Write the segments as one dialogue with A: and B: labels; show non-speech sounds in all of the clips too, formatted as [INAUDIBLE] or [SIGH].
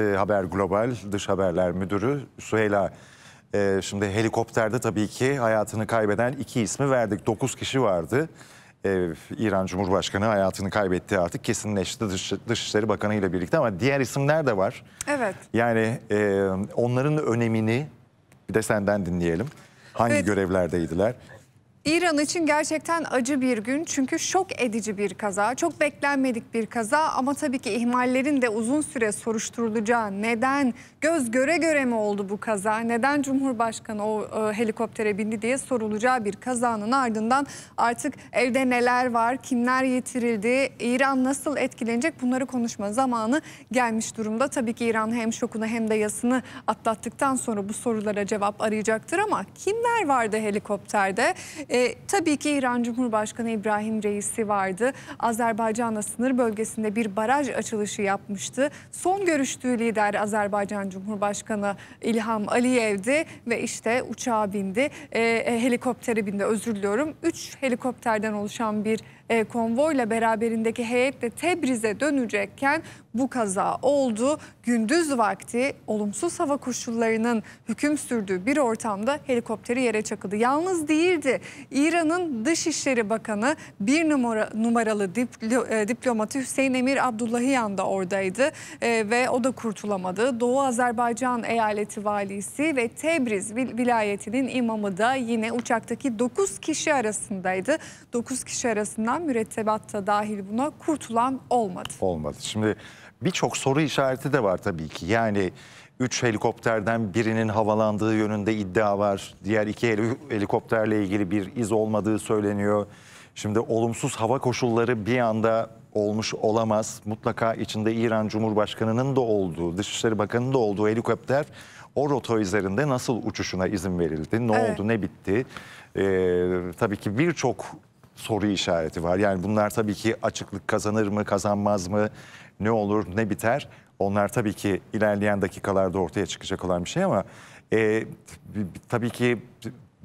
A: Ee, Haber Global Dış Haberler Müdürü Süheyla. Ee, şimdi helikopterde tabii ki hayatını kaybeden iki ismi verdik. Dokuz kişi vardı. Ee, İran Cumhurbaşkanı hayatını kaybetti artık kesinleşti Dışişleri Bakanı ile birlikte ama diğer isimler de var. Evet. Yani e, onların önemini bir de senden dinleyelim. Hangi evet. görevlerdeydiler?
B: İran için gerçekten acı bir gün çünkü şok edici bir kaza, çok beklenmedik bir kaza ama tabii ki ihmallerin de uzun süre soruşturulacağı neden göz göre göre mi oldu bu kaza, neden Cumhurbaşkanı o e, helikoptere bindi diye sorulacağı bir kazanın ardından artık evde neler var, kimler yetirildi, İran nasıl etkilenecek bunları konuşma zamanı gelmiş durumda. Tabii ki İran hem şokunu hem de yasını atlattıktan sonra bu sorulara cevap arayacaktır ama kimler vardı helikopterde? E, tabii ki İran Cumhurbaşkanı İbrahim Reisi vardı. Azerbaycan'la sınır bölgesinde bir baraj açılışı yapmıştı. Son görüştüğü lider Azerbaycan Cumhurbaşkanı İlham Aliyev'di ve işte uçağa bindi. E, e helikoptere bindi özür diliyorum. Üç helikopterden oluşan bir e, konvoyla beraberindeki heyetle Tebriz'e dönecekken bu kaza oldu. Gündüz vakti olumsuz hava koşullarının hüküm sürdüğü bir ortamda helikopteri yere çakıldı. Yalnız değildi. İran'ın Dışişleri Bakanı bir numara, numaralı diplo, e, diplomatı Hüseyin Emir Abdullahiyan da oradaydı e, ve o da kurtulamadı. Doğu Azerbaycan eyaleti valisi ve Tebriz vilayetinin imamı da yine uçaktaki 9 kişi arasındaydı. 9 kişi arasında harcanan mürettebatta dahil buna kurtulan olmadı.
A: Olmadı. Şimdi birçok soru işareti de var tabii ki. Yani 3 helikopterden birinin havalandığı yönünde iddia var. Diğer iki helikopterle ilgili bir iz olmadığı söyleniyor. Şimdi olumsuz hava koşulları bir anda olmuş olamaz. Mutlaka içinde İran Cumhurbaşkanı'nın da olduğu, Dışişleri Bakanı'nın da olduğu helikopter o rota üzerinde nasıl uçuşuna izin verildi? Ne evet. oldu, ne bitti? Ee, tabii ki birçok soru işareti var. Yani bunlar tabii ki açıklık kazanır mı, kazanmaz mı, ne olur, ne biter? Onlar tabii ki ilerleyen dakikalarda ortaya çıkacak olan bir şey ama e, tabii ki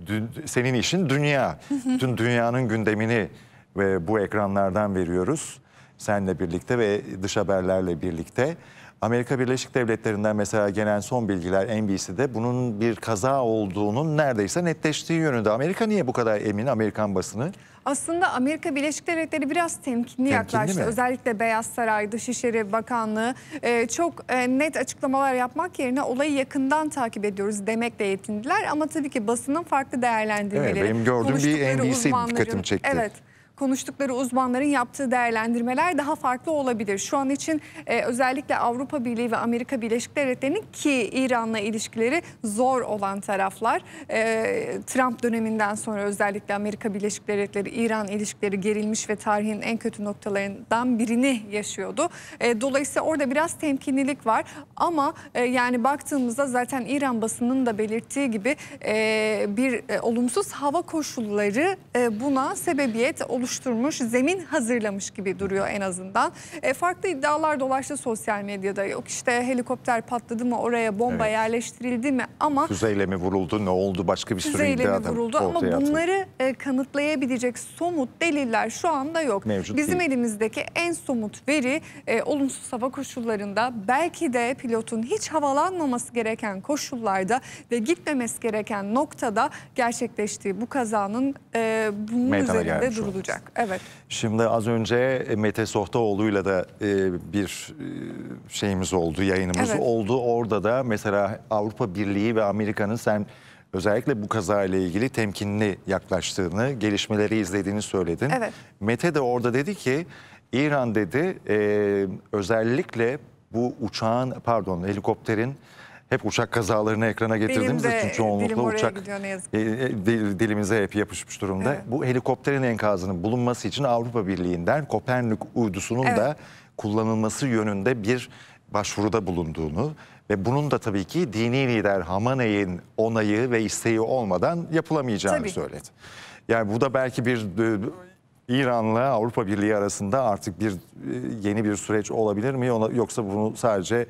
A: dün, senin işin dünya. Tüm dünyanın gündemini ve bu ekranlardan veriyoruz senle birlikte ve dış haberlerle birlikte. Amerika Birleşik Devletleri'nden mesela gelen son bilgiler NBC'de bunun bir kaza olduğunun neredeyse netleştiği yönünde. Amerika niye bu kadar emin Amerikan basını?
B: Aslında Amerika Birleşik Devletleri biraz temkinli, temkinli yaklaştı. Mi? Özellikle Beyaz Saray, Dışişleri Bakanlığı e, çok e, net açıklamalar yapmak yerine olayı yakından takip ediyoruz demekle yetindiler. Ama tabii ki basının farklı değerlendirmeleri. Evet, benim gördüğüm bir NBC dikkatimi çekti. Evet konuştukları uzmanların yaptığı değerlendirmeler daha farklı olabilir. Şu an için e, özellikle Avrupa Birliği ve Amerika Birleşik Devletleri'nin ki İran'la ilişkileri zor olan taraflar. E, Trump döneminden sonra özellikle Amerika Birleşik Devletleri İran ilişkileri gerilmiş ve tarihin en kötü noktalarından birini yaşıyordu. E, dolayısıyla orada biraz temkinlilik var ama e, yani baktığımızda zaten İran basının da belirttiği gibi e, bir e, olumsuz hava koşulları e, buna sebebiyet oluşturuyor oluşturmuş, zemin hazırlamış gibi duruyor en azından. E, farklı iddialar dolaştı sosyal medyada. Yok işte helikopter patladı mı, oraya bomba evet. yerleştirildi mi ama...
A: Füzeyle mi vuruldu, ne oldu başka bir sürü iddia mi vuruldu ama bunları
B: e, kanıtlayabilecek somut deliller şu anda yok. Mevcut Bizim değil. elimizdeki en somut veri e, olumsuz hava koşullarında belki de pilotun hiç havalanmaması gereken koşullarda ve gitmemesi gereken noktada gerçekleştiği bu kazanın e, bunun Meydana üzerinde durulacak olarak. Evet.
A: Şimdi az önce Mete Sohtaoğlu'yla da e, bir e, şeyimiz oldu, yayınımız evet. oldu. Orada da mesela Avrupa Birliği ve Amerika'nın sen özellikle bu kazayla ilgili temkinli yaklaştığını, gelişmeleri izlediğini söyledin. Evet. Mete de orada dedi ki İran dedi e, özellikle bu uçağın pardon helikopterin hep uçak kazalarını ekrana getirdiğimiz Benim de, e, çoğunlukla uçak gidiyor, e, e, dilimize hep yapışmış durumda. Evet. Bu helikopterin enkazının bulunması için Avrupa Birliği'nden Kopernik uydusunun evet. da kullanılması yönünde bir başvuruda bulunduğunu ve bunun da tabii ki dini lider Hamaney'in onayı ve isteği olmadan yapılamayacağını tabii. söyledi. Yani bu da belki bir e, İran'la Avrupa Birliği arasında artık bir e, yeni bir süreç olabilir mi yoksa bunu sadece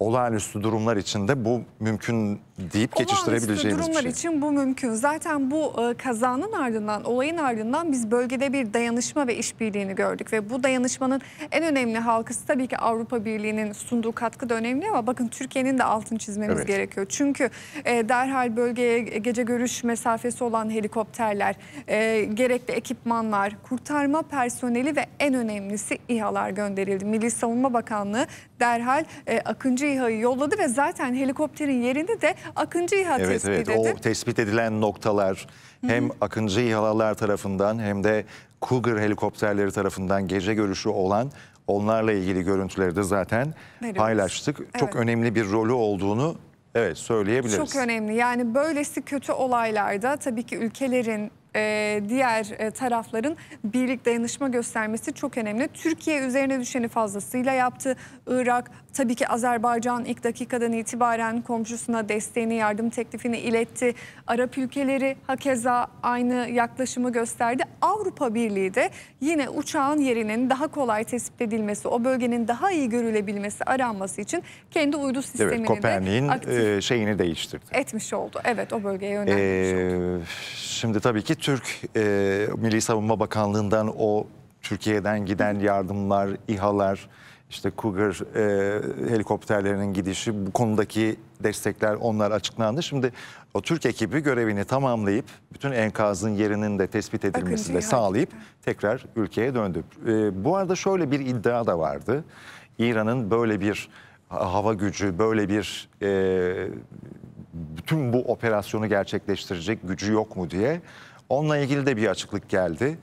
A: olağanüstü durumlar için de bu mümkün deyip geçiştirebileceğimiz bir şey. durumlar
B: için bu mümkün. Zaten bu e, kazanın ardından, olayın ardından biz bölgede bir dayanışma ve işbirliğini gördük ve bu dayanışmanın en önemli halkası tabii ki Avrupa Birliği'nin sunduğu katkı da önemli ama bakın Türkiye'nin de altın çizmemiz evet. gerekiyor. Çünkü e, derhal bölgeye gece görüş mesafesi olan helikopterler, e, gerekli ekipmanlar, kurtarma personeli ve en önemlisi İHA'lar gönderildi. Milli Savunma Bakanlığı derhal e, Akıncı İHA'yı yolladı ve zaten helikopterin yerini de Akıncı İHA evet, tespit evet. edildi.
A: O tespit edilen noktalar hem Hı -hı. Akıncı İHA'lar tarafından hem de Cougar helikopterleri tarafından gece görüşü olan onlarla ilgili görüntüleri de zaten Veriyoruz. paylaştık. Evet. Çok önemli bir rolü olduğunu Evet söyleyebiliriz. Çok
B: önemli yani böylesi kötü olaylarda tabii ki ülkelerin e, diğer e, tarafların birlik dayanışma göstermesi çok önemli. Türkiye üzerine düşeni fazlasıyla yaptı. Irak tabii ki Azerbaycan ilk dakikadan itibaren komşusuna desteğini, yardım teklifini iletti. Arap ülkeleri hakeza aynı yaklaşımı gösterdi. Avrupa Birliği de yine uçağın yerinin daha kolay tespit edilmesi, o bölgenin daha iyi görülebilmesi, aranması için kendi uydu sistemini evet, Kopernik'in de aktif e,
A: şeyini değiştirdi.
B: Etmiş oldu. Evet o bölgeye e, yönelmiş
A: ee, oldu. Şimdi tabii ki Türk e, Milli Savunma Bakanlığı'ndan o Türkiye'den giden yardımlar, İHA'lar, işte Cougar e, helikopterlerinin gidişi bu konudaki destekler onlar açıklandı. Şimdi o Türk ekibi görevini tamamlayıp bütün enkazın yerinin de tespit edilmesini de sağlayıp tekrar ülkeye döndü. E, bu arada şöyle bir iddia da vardı. İran'ın böyle bir hava gücü, böyle bir e, bütün bu operasyonu gerçekleştirecek gücü yok mu diye. Onunla ilgili de bir açıklık geldi.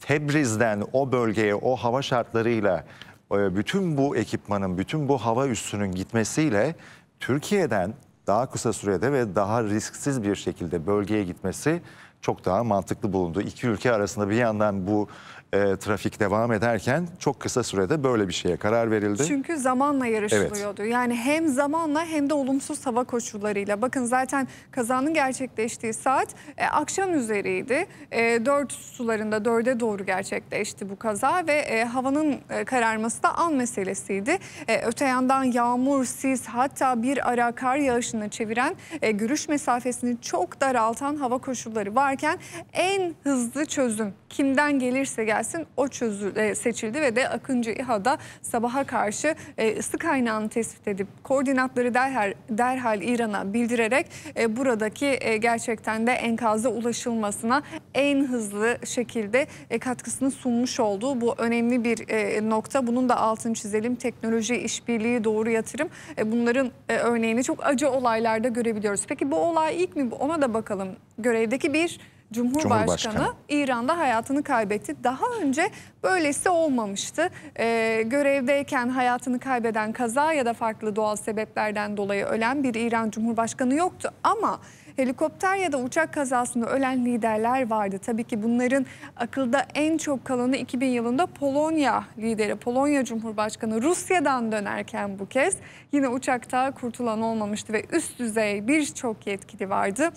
A: Tebriz'den o bölgeye o hava şartlarıyla e, bütün bu ekipmanın, bütün bu hava üssünün gitmesiyle Türkiye'den daha kısa sürede ve daha risksiz bir şekilde bölgeye gitmesi çok daha mantıklı bulundu. İki ülke arasında bir yandan bu e, trafik devam ederken çok kısa sürede böyle bir şeye karar verildi. Çünkü
B: zamanla yarışılıyordu. Evet. Yani hem zamanla hem de olumsuz hava koşullarıyla. Bakın zaten kazanın gerçekleştiği saat e, akşam üzeriydi. E, 4 sularında dörde doğru gerçekleşti bu kaza ve e, havanın e, kararması da an meselesiydi. E, öte yandan yağmur, sis hatta bir ara kar yağışını çeviren e, görüş mesafesini çok daraltan hava koşulları varken en hızlı çözüm kimden gelirse gelsin gelsin o çözül, e, seçildi ve de Akıncı İHA'da sabaha karşı e, ısı kaynağını tespit edip koordinatları derhal, derhal İran'a bildirerek e, buradaki e, gerçekten de enkaza ulaşılmasına en hızlı şekilde e, katkısını sunmuş olduğu bu önemli bir e, nokta. Bunun da altını çizelim. Teknoloji, işbirliği, doğru yatırım e, bunların e, örneğini çok acı olaylarda görebiliyoruz. Peki bu olay ilk mi? Ona da bakalım. Görevdeki bir Cumhurbaşkanı, Cumhurbaşkanı İran'da hayatını kaybetti. Daha önce böylesi olmamıştı. Ee, görevdeyken hayatını kaybeden kaza ya da farklı doğal sebeplerden dolayı ölen bir İran Cumhurbaşkanı yoktu. Ama helikopter ya da uçak kazasında ölen liderler vardı. Tabii ki bunların akılda en çok kalanı 2000 yılında Polonya lideri, Polonya Cumhurbaşkanı Rusya'dan dönerken bu kez yine uçakta kurtulan olmamıştı ve üst düzey birçok yetkili vardı.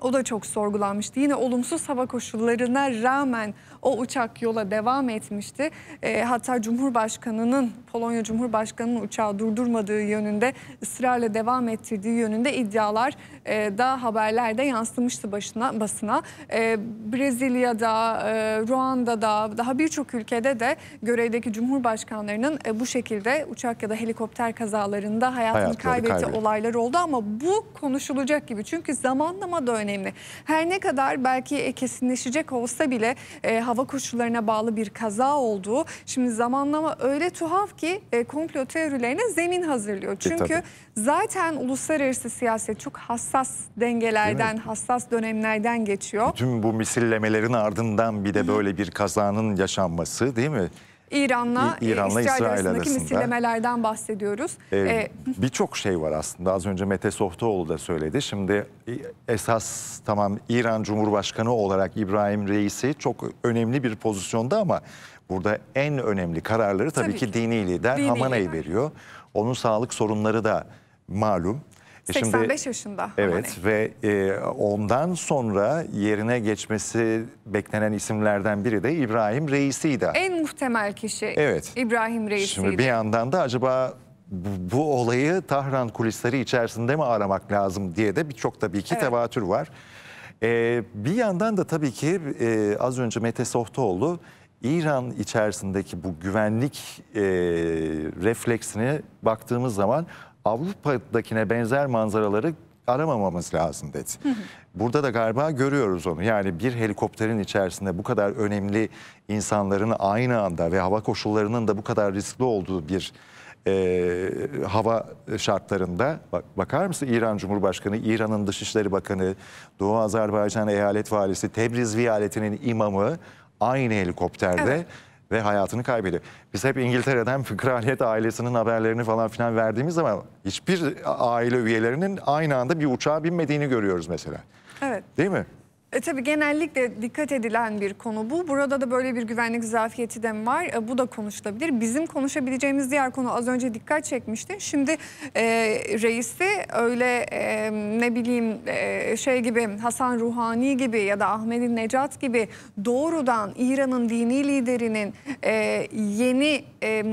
B: O da çok sorgulanmıştı. Yine olumsuz hava koşullarına rağmen o uçak yola devam etmişti. E, hatta Cumhurbaşkanı'nın Polonya Cumhurbaşkanı'nın uçağı durdurmadığı yönünde ısrarla devam ettirdiği yönünde iddialar e, da haberlerde yansımıştı başına basına. E, Brezilya'da, e, Ruanda'da daha birçok ülkede de görevdeki cumhurbaşkanlarının e, bu şekilde uçak ya da helikopter kazalarında hayatını, hayatını kaybetti olaylar oldu ama bu konuşulacak gibi çünkü zamanlama da önemli. Her ne kadar belki e, kesinleşecek olsa bile e, hava koşullarına bağlı bir kaza olduğu şimdi zamanlama öyle tuhaf ki ki e, komplo teorilerine zemin hazırlıyor. E, Çünkü e, zaten uluslararası siyaset çok hassas dengelerden, hassas dönemlerden geçiyor.
A: Tüm bu misillemelerin ardından bir de böyle bir kazanın yaşanması değil mi?
B: İran'la İran İsrail, İsrail arasındaki arasında. misillemelerden bahsediyoruz. Ee, ee,
A: Birçok şey var aslında. Az önce Mete Softoğlu da söyledi. Şimdi e, esas tamam İran Cumhurbaşkanı olarak İbrahim Reisi çok önemli bir pozisyonda ama Burada en önemli kararları tabii, tabii ki, dini lider dini Hamana'yı lider. veriyor. Onun sağlık sorunları da malum. 85 e Şimdi, yaşında. Evet hani. ve e, ondan sonra yerine geçmesi beklenen isimlerden biri de İbrahim Reis'iydi.
B: En muhtemel kişi evet. İbrahim Reis'iydi. Şimdi bir
A: yandan da acaba bu, bu olayı Tahran kulisleri içerisinde mi aramak lazım diye de birçok tabii ki evet. tevatür var. Ee, bir yandan da tabii ki e, az önce Mete Sohtoğlu İran içerisindeki bu güvenlik e, refleksine baktığımız zaman Avrupa'dakine benzer manzaraları aramamamız lazım dedi. Burada da galiba görüyoruz onu. Yani bir helikopterin içerisinde bu kadar önemli insanların aynı anda ve hava koşullarının da bu kadar riskli olduğu bir e, hava şartlarında bak, bakar mısın İran Cumhurbaşkanı, İran'ın Dışişleri Bakanı, Doğu Azerbaycan Eyalet Valisi, Tebriz Viyaletinin imamı aynı helikopterde evet. ve hayatını kaybediyor. Biz hep İngiltere'den [LAUGHS] kraliyet ailesinin haberlerini falan filan verdiğimiz zaman hiçbir aile üyelerinin aynı anda bir uçağa binmediğini görüyoruz mesela. Evet. Değil mi?
B: E, tabii genellikle dikkat edilen bir konu bu. Burada da böyle bir güvenlik zafiyeti de var. E, bu da konuşulabilir. Bizim konuşabileceğimiz diğer konu az önce dikkat çekmişti. Şimdi e, reisi öyle e, ne bileyim e, şey gibi Hasan Ruhani gibi ya da Ahmet Necat gibi doğrudan İran'ın dini liderinin e, yeni e,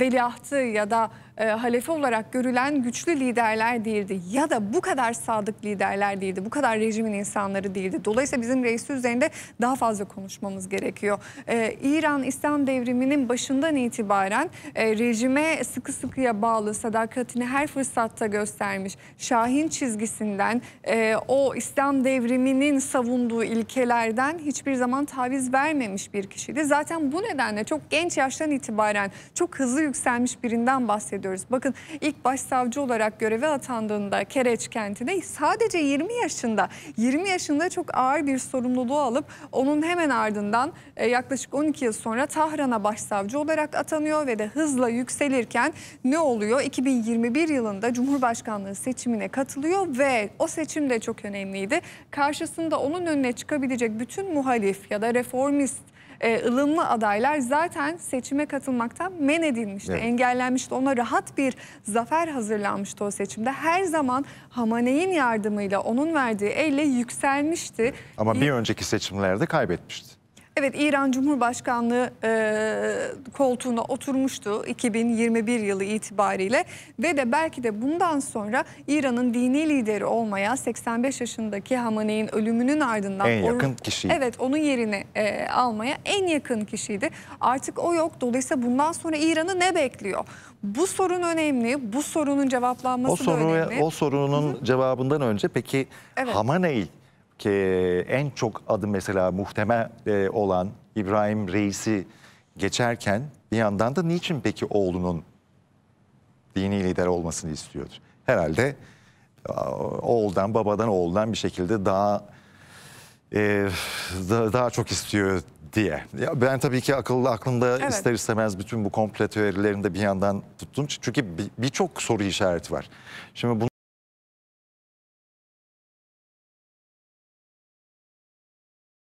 B: veliahtı ya da e, halefe olarak görülen güçlü liderler değildi. Ya da bu kadar sadık liderler değildi. Bu kadar rejimin insanları değildi. Dolayısıyla bizim reisi üzerinde daha fazla konuşmamız gerekiyor. E, İran İslam devriminin başından itibaren e, rejime sıkı sıkıya bağlı sadakatini her fırsatta göstermiş. Şahin çizgisinden e, o İslam devriminin savunduğu ilkelerden hiçbir zaman taviz vermemiş bir kişiydi. Zaten bu nedenle çok genç yaştan itibaren çok hızlı yükselmiş birinden bahsediyoruz ediyoruz. Bakın ilk başsavcı olarak göreve atandığında Kereç kentine sadece 20 yaşında, 20 yaşında çok ağır bir sorumluluğu alıp onun hemen ardından e, yaklaşık 12 yıl sonra Tahran'a başsavcı olarak atanıyor ve de hızla yükselirken ne oluyor? 2021 yılında Cumhurbaşkanlığı seçimine katılıyor ve o seçim de çok önemliydi. Karşısında onun önüne çıkabilecek bütün muhalif ya da reformist e, ılımlı adaylar zaten seçime katılmaktan men edilmişti, evet. engellenmişti. Ona rahat bir zafer hazırlanmıştı o seçimde. Her zaman Hamane'in yardımıyla, onun verdiği elle yükselmişti.
A: Ama bir önceki seçimlerde kaybetmişti.
B: Evet İran Cumhurbaşkanlığı e, koltuğuna oturmuştu 2021 yılı itibariyle ve de belki de bundan sonra İran'ın dini lideri olmaya 85 yaşındaki Hamaney'in ölümünün ardından en yakın kişi. Evet onun yerini e, almaya en yakın kişiydi. Artık o yok dolayısıyla bundan sonra İran'ı ne bekliyor? Bu sorun önemli. Bu sorunun cevaplanması o soru, da önemli.
A: O sorunun Hı -hı. cevabından önce peki evet. Hamaney ki en çok adı mesela muhtemel e, olan İbrahim Reis'i geçerken bir yandan da niçin peki oğlunun dini lider olmasını istiyordu? Herhalde oğuldan babadan oğuldan bir şekilde daha e, daha çok istiyor diye. Ya ben tabii ki akıllı aklında evet. ister istemez bütün bu komplo teorilerini de bir yandan tuttum. Çünkü birçok bir soru işareti var. Şimdi bunu